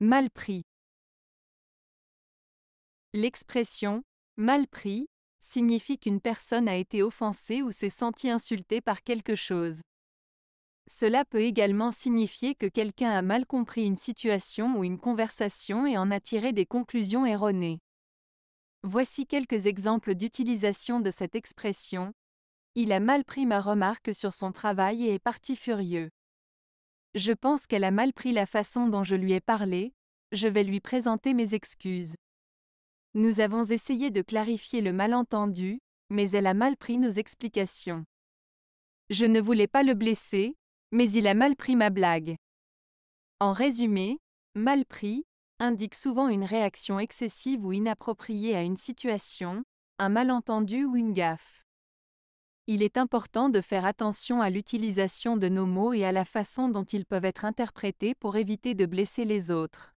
Mal pris. L'expression mal pris signifie qu'une personne a été offensée ou s'est sentie insultée par quelque chose. Cela peut également signifier que quelqu'un a mal compris une situation ou une conversation et en a tiré des conclusions erronées. Voici quelques exemples d'utilisation de cette expression. Il a mal pris ma remarque sur son travail et est parti furieux. Je pense qu'elle a mal pris la façon dont je lui ai parlé, je vais lui présenter mes excuses. Nous avons essayé de clarifier le malentendu, mais elle a mal pris nos explications. Je ne voulais pas le blesser, mais il a mal pris ma blague. En résumé, mal pris indique souvent une réaction excessive ou inappropriée à une situation, un malentendu ou une gaffe il est important de faire attention à l'utilisation de nos mots et à la façon dont ils peuvent être interprétés pour éviter de blesser les autres.